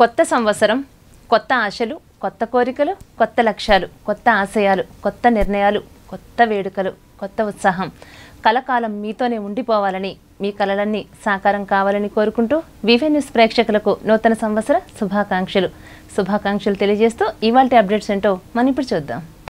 కొత్త సంవత్సరం కొత్త ఆశలు కొత్త కోరికలు కొత్త లక్ష్యాలు కొత్త ఆశయాలు కొత్త నిర్ణయాలు కొత్త వేడుకలు కొత్త ఉత్సాహం కలకాలం మీతోనే ఉండిపోవాలని మీ కలలన్నీ సాకారం కావాలని కోరుకుంటూ వివే న్యూస్ ప్రేక్షకులకు నూతన సంవత్సర శుభాకాంక్షలు శుభాకాంక్షలు తెలియజేస్తూ ఇవాళ అప్డేట్స్ ఏంటో మనం ఇప్పుడు చూద్దాం